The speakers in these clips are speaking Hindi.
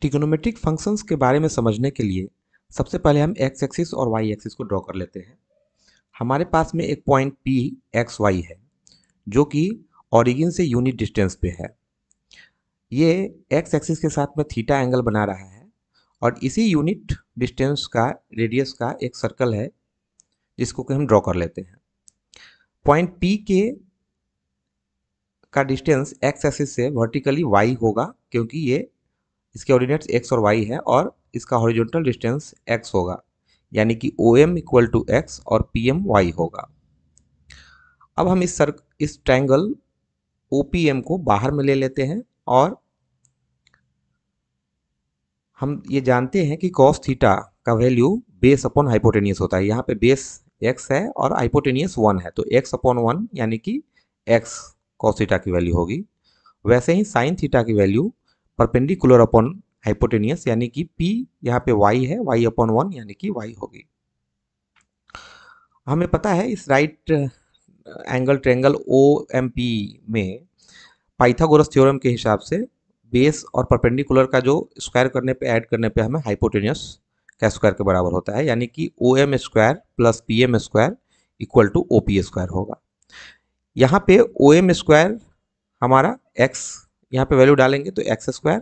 टिकोनोमेट्रिक फंक्शंस के बारे में समझने के लिए सबसे पहले हम एक्स एक्सिस और वाई एक्सिस को ड्रॉ कर लेते हैं हमारे पास में एक पॉइंट पी एक्स वाई है जो कि ऑरिजिन से यूनिट डिस्टेंस पे है ये एक्स एक्सिस के साथ में थीटा एंगल बना रहा है और इसी यूनिट डिस्टेंस का रेडियस का एक सर्कल है जिसको कि हम ड्रॉ कर लेते हैं पॉइंट पी के का डिस्टेंस एक्स एक्सिस से वर्टिकली वाई होगा क्योंकि ये इसके ऑर्डिनेट्स एक्स और वाई है और इसका हॉरिजॉन्टल डिस्टेंस एक्स होगा यानी कि O M equal to X और पी एम वाई होगा अब हम इस सर इस ट्रैंगल ओ पी एम को बाहर में ले लेते हैं और हम ये जानते हैं कि कॉस थीटा का वैल्यू बेस अपॉन हाइपोटेनियस होता है यहाँ पे बेस एक्स है और हाइपोटेनियस वन है तो एक्स अपॉन वन यानी कि एक्स कॉस थीटा की वैल्यू होगी वैसे ही साइन थीटा की वैल्यू परपेंडिकुलर अपॉन हाइपोटेनियस यानी कि पी यहाँ पे वाई है वाई अपॉन वन यानी कि वाई होगी हमें पता है इस right angle triangle O M P में पाइथागोरस थ्योरम के हिसाब से बेस और परपेंडिकुलर का जो स्क्वायर करने पे ऐड करने पे हमें हाइपोटेनियस का स्क्वायर के बराबर होता है यानी कि O M square plus P M square equal to O P square होगा यहाँ पे ओ एम स्क्वायर हमारा एक्स यहाँ पे वैल्यू डालेंगे तो X square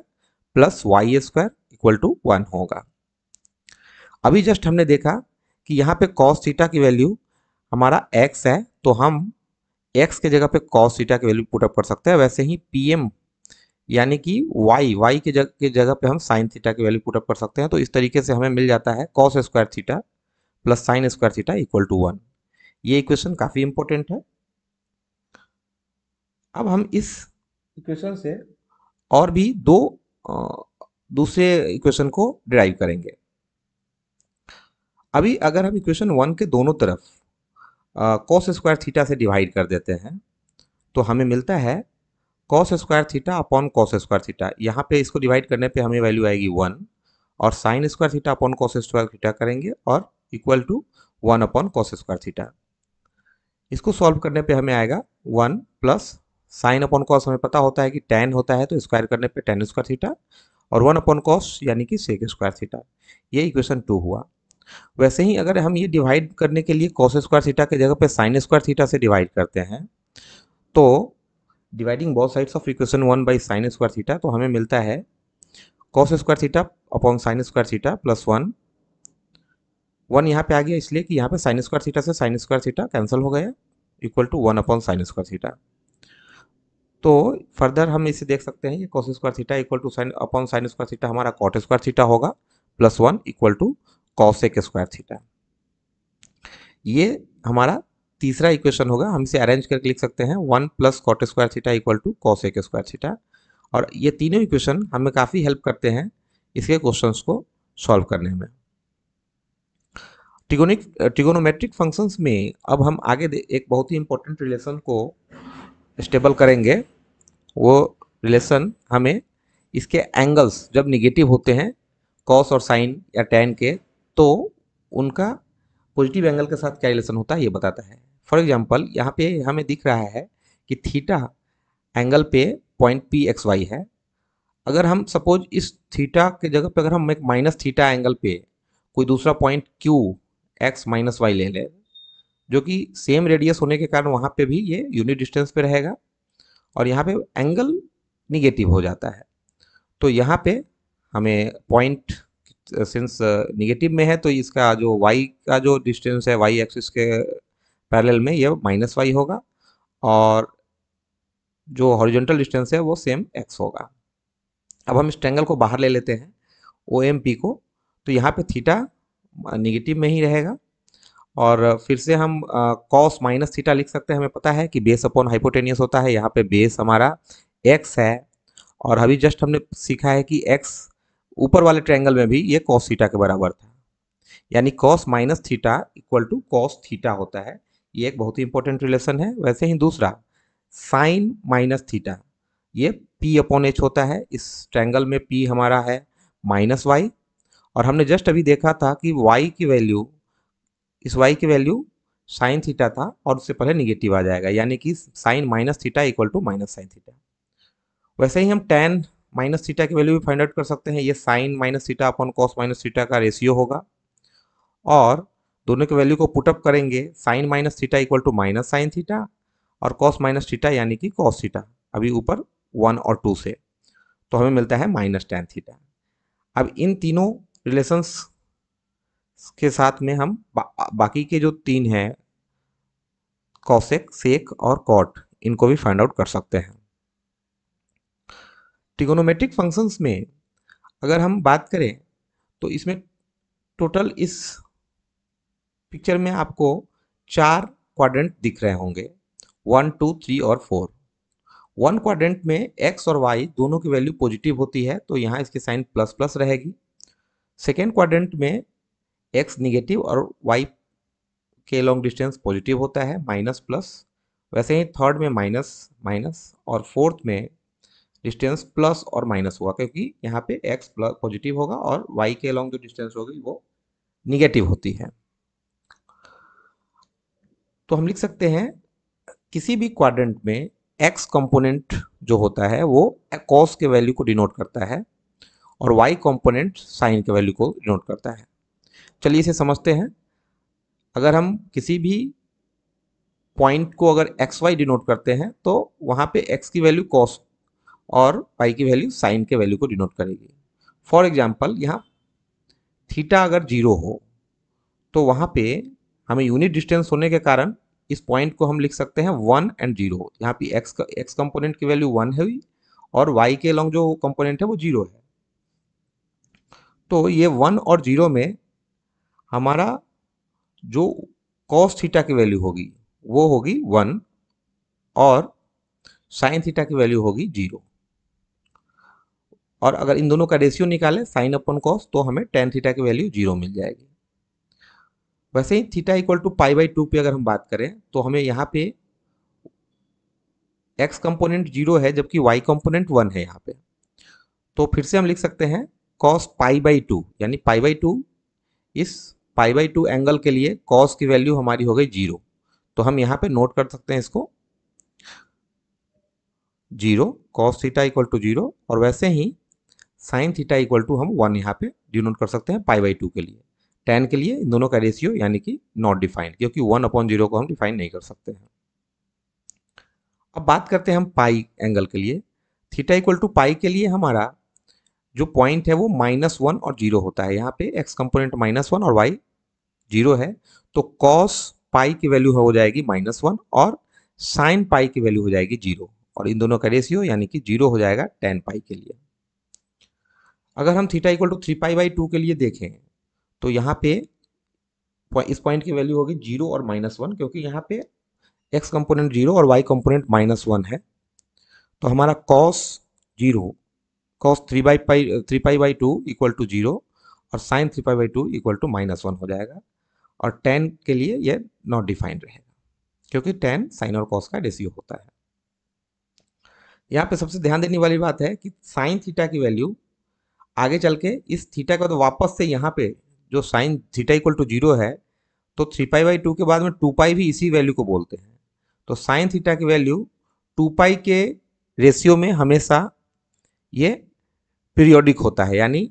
plus Y square equal to one होगा अभी जस्ट हमने देखा कि यहाँ पे कॉस थीटा की वैल्यू हमारा एक्स है तो हम एक्स के जगह पे कॉस थीटा की वैल्यू पुटअप कर सकते हैं वैसे ही पीएम यानी कि y y के जगह के जगह पे हम साइन थीटा की वैल्यू पुटअप कर सकते हैं तो इस तरीके से हमें मिल जाता है cos square theta plus sine square theta equal to one ये इक्वेशन काफ़ी इंपॉर्टेंट है अब हम इस इक्वेशन से और भी दो दूसरे इक्वेशन को डिराइव करेंगे अभी अगर हम इक्वेशन वन के दोनों तरफ कॉस स्क्वायर थीटा से डिवाइड कर देते हैं तो हमें मिलता है cos square theta upon cos square theta यहाँ पे इसको डिवाइड करने पे हमें वैल्यू आएगी वन और sine square theta upon cos square theta करेंगे और equal to one upon cos square theta इसको सॉल्व करने पे हमें आएगा one plus sine upon cos हमें पता होता है कि टेन होता है तो स्क्वायर करने पे टेन स्क्वायर थीटा और वन अपॉन कॉस यानी कि सेक स्क्वायर थीटा ये इक्वेशन टू हुआ वैसे ही अगर हम ये डिवाइड करने के लिए कॉस स्क्वायर थीटा की जगह पे साइन स्क्वायर थीटा से डिवाइड करते हैं तो dividing both sides of equation one by sine square theta तो हमें मिलता है cos square theta upon sine square theta plus one one यहाँ पे आ गया इसलिए कि यहाँ पे साइन स्क्वायर थीटा से साइन स्क्वायर थीटा कैंसिल हो गया equal to one upon sine square theta तो फर्दर हम इसे देख सकते हैं ये cos square theta equal to sine upon sine square theta हमारा कॉट स्क्वायर थीटा होगा plus one equal to cosec square theta ये हमारा तीसरा इक्वेशन होगा हम इसे अरेंज करके लिख सकते हैं one plus cot square theta equal to cosec square theta और ये तीनों इक्वेशन हमें काफ़ी हेल्प करते हैं इसके क्वेश्चन को सॉल्व करने में ट्रिगोनिक ट्रिगोनोमेट्रिक फंक्शंस में अब हम आगे एक बहुत ही इंपॉर्टेंट रिलेशन को स्टेबल करेंगे वो रिलेशन हमें इसके एंगल्स जब निगेटिव होते हैं कॉस और साइन या टेन के तो उनका पॉजिटिव एंगल के साथ क्या रिलेशन होता है ये बताता है फॉर एग्जाम्पल यहाँ पे हमें दिख रहा है कि थीटा एंगल पे पॉइंट पी एक्स वाई है अगर हम सपोज इस थीटा के जगह पे अगर हम एक माइनस थीटा एंगल पे कोई दूसरा point Q X minus Y ले लें जो कि सेम रेडियस होने के कारण वहाँ पे भी ये यूनिट डिस्टेंस पे रहेगा और यहाँ पे एंगल निगेटिव हो जाता है तो यहाँ पे हमें पॉइंट सिंस निगेटिव में है तो इसका जो वाई का जो डिस्टेंस है वाई एक्सिस के पैरेलल में ये माइनस वाई होगा और जो हॉरिजॉन्टल डिस्टेंस है वो सेम एक्स होगा अब हम इस ट्रैंगल को बाहर ले लेते हैं ओ एम पी को तो यहाँ पे थीटा निगेटिव uh, में ही रहेगा और फिर से हम कॉस माइनस थीटा लिख सकते हैं हमें पता है कि बेस अपॉन हाइपोटेनियस होता है यहाँ पे बेस हमारा एक्स है और अभी जस्ट हमने सीखा है कि एक्स ऊपर वाले ट्रायंगल में भी ये कॉस थीटा के बराबर था यानी cos minus theta equal to cos theta होता है ये एक बहुत ही इंपॉर्टेंट रिलेशन है वैसे ही दूसरा साइन माइनस थीटा ये पी अपॉन एच होता है इस ट्रायंगल में पी हमारा है माइनस वाई और हमने जस्ट अभी देखा था कि वाई की वैल्यू इस वाई की वैल्यू साइन थीटा था और उससे पहले निगेटिव आ जाएगा यानी कि sine minus theta equal to minus sine theta वैसे ही हम टेन माइनस थीटा की वैल्यू भी फाइंड आउट कर सकते हैं ये sine minus theta upon cos minus theta का रेशियो होगा और दोनों के वैल्यू को पुटअप करेंगे sine minus theta equal to minus sine theta और कॉस माइनस थीटा यानी कि कॉस थीटा अभी ऊपर वन और टू से तो हमें मिलता है माइनस टेन थीटा अब इन तीनों रिलेशंस के साथ में हम बा, बाकी के जो तीन हैं कौशिक सेक और कॉट इनको भी फाइंड आउट कर सकते हैं टिकोनोमेट्रिक फंक्शंस में अगर हम बात करें तो इसमें टोटल इस पिक्चर में आपको चार क्वाड्रेंट दिख रहे होंगे वन टू थ्री और फोर वन क्वाड्रेंट में एक्स और वाई दोनों की वैल्यू पॉजिटिव होती है तो यहाँ इसकी साइन प्लस प्लस रहेगी सेकेंड क्वाड्रेंट में एक्स निगेटिव और वाई के लॉन्ग डिस्टेंस पॉजिटिव होता है माइनस प्लस वैसे ही थर्ड में माइनस माइनस और फोर्थ में डिस्टेंस प्लस और माइनस होगा क्योंकि यहाँ पे एक्स प्लस पॉजिटिव होगा और वाई के लॉन्ग जो डिस्टेंस होगी वो निगेटिव होती है तो हम लिख सकते हैं किसी भी क्वाड्रेंट में एक्स कंपोनेंट जो होता है वो कॉस के वैल्यू को डिनोट करता है और वाई कंपोनेंट साइन के वैल्यू को डिनोट करता है चलिए इसे समझते हैं अगर हम किसी भी पॉइंट को अगर एक्स वाई डिनोट करते हैं तो वहाँ पे एक्स की वैल्यू कॉस और वाई की वैल्यू साइन के वैल्यू को डिनोट करेगी फॉर एग्जाम्पल यहाँ थीटा अगर जीरो हो तो वहाँ पे हमें यूनिट डिस्टेंस होने के कारण इस पॉइंट को हम लिख सकते हैं वन एंड जीरो यहाँ पे एक्स का एक्स कंपोनेंट की वैल्यू वन है और वाई के अलॉन्ग जो कंपोनेंट है वो जीरो है तो ये वन और जीरो में हमारा जो कॉस थीटा की वैल्यू होगी वो होगी वन और साइन थीटा की वैल्यू होगी जीरो और अगर इन दोनों का रेशियो निकाले साइन अपन कॉस तो हमें टेन थीटा की वैल्यू जीरो मिल जाएगी वैसे ही theta equal to pi by two पे अगर हम बात करें तो हमें यहाँ पे एक्स कंपोनेंट जीरो है जबकि वाई कंपोनेंट वन है यहाँ पे तो फिर से हम लिख सकते हैं कॉस पाई बाई टू यानी पाई बाई टू इस पाई बाई टू एंगल के लिए कॉस की वैल्यू हमारी हो गई जीरो तो हम यहाँ पे नोट कर सकते हैं इसको zero cos theta equal to zero और वैसे ही साइन थीटा इक्वल टू हम वन यहाँ पे डिनोट कर सकते हैं पाई बाई टू के लिए टेन के लिए इन दोनों का रेशियो यानी कि नॉट डिफाइंड क्योंकि वन अपॉन जीरो को हम डिफाइन नहीं कर सकते हैं अब बात करते हैं हम पाई एंगल के लिए थीटा इक्वल टू पाई के लिए हमारा जो पॉइंट है वो माइनस वन और जीरो होता है यहाँ पे एक्स कंपोनेंट माइनस वन और वाई जीरो है तो कॉस पाई की वैल्यू हो जाएगी माइनस वन और साइन पाई की वैल्यू हो जाएगी जीरो और इन दोनों का रेशियो यानी कि जीरो हो जाएगा टेन पाई के लिए अगर हम theta equal to three pi by two के लिए देखें तो यहाँ पे इस पॉइंट की वैल्यू होगी जीरो और माइनस वन क्योंकि यहाँ पे एक्स कंपोनेंट जीरो और वाई कंपोनेंट माइनस वन है तो हमारा cos zero cos three by pi three pi by two equal to zero और sine three pi by two equal to minus one हो जाएगा और टेन के लिए ये नॉट डिफाइंड रहेगा क्योंकि टेन साइन और कॉस का रेशियो होता है यहाँ पे सबसे ध्यान देने वाली बात है कि साइन थीटा की वैल्यू आगे चल के इस थीटा का तो वापस से यहाँ पे जो sine theta equal to zero है तो थ्री पाई बाई टू के बाद में टू पाई भी इसी वैल्यू को बोलते हैं तो साइन थीटा की वैल्यू टू पाई के रेशियो में हमेशा ये पीरियोडिक होता है यानी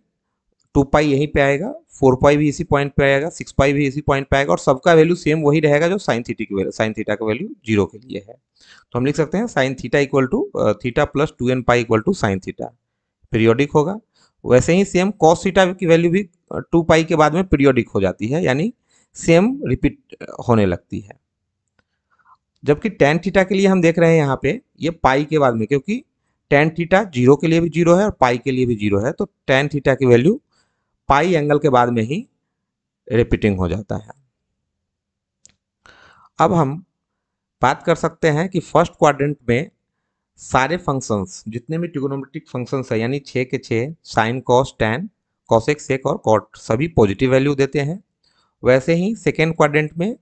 टू पाई यहीं पे आएगा फोर पाई भी इसी पॉइंट पे आएगा सिक्स पाई भी इसी पॉइंट पे आएगा और सबका वैल्यू सेम वही रहेगा जो साइन थीटी की वैल्यू साइन थीटा का वैल्यू जीरो के लिए है तो हम लिख सकते हैं sine theta equal to theta plus two N pi equal to sine theta periodic होगा वैसे ही सेम कॉस थीटा की वैल्यू भी टू uh, पाई के बाद में पीरियोडिक हो जाती है यानी सेम रिपीट uh, होने लगती है जबकि टेन थीटा के लिए हम देख रहे हैं यहाँ पे ये पाई के बाद में क्योंकि टेन थीटा जीरो के लिए भी जीरो है और पाई के लिए भी जीरो है तो टेन थीटा की वैल्यू पाई एंगल के बाद में ही रिपीटिंग हो जाता है अब हम बात कर सकते हैं कि फर्स्ट क्वाड्रेंट में सारे फंक्शंस जितने भी ट्रिगोनोमेट्रिक फंक्शंस है यानी छः के छः sine cos tan cosec sec और कॉट सभी पॉजिटिव वैल्यू देते हैं वैसे ही सेकेंड क्वाड्रेंट में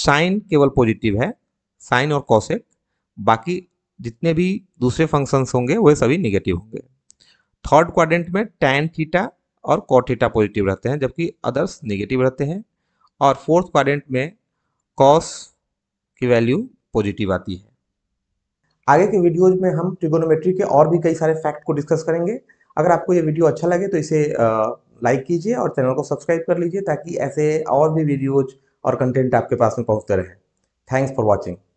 साइन केवल पॉजिटिव है साइन और कॉसेक बाकी जितने भी दूसरे फंक्शंस होंगे वह सभी निगेटिव होंगे थर्ड क्वाड्रेंट में टैन थीटा और कॉटीटा पॉजिटिव रहते हैं जबकि अदर्स निगेटिव रहते हैं और फोर्थ क्वाड्रेंट में कॉस की वैल्यू पॉजिटिव आती है आगे के वीडियोज में हम ट्रिगोनोमेट्री के और भी कई सारे फैक्ट को डिस्कस करेंगे अगर आपको ये वीडियो अच्छा लगे तो इसे लाइक कीजिए और चैनल को सब्सक्राइब कर लीजिए ताकि ऐसे और भी वीडियोज और कंटेंट आपके पास में पहुंचते रहे थैंक्स फॉर वॉचिंग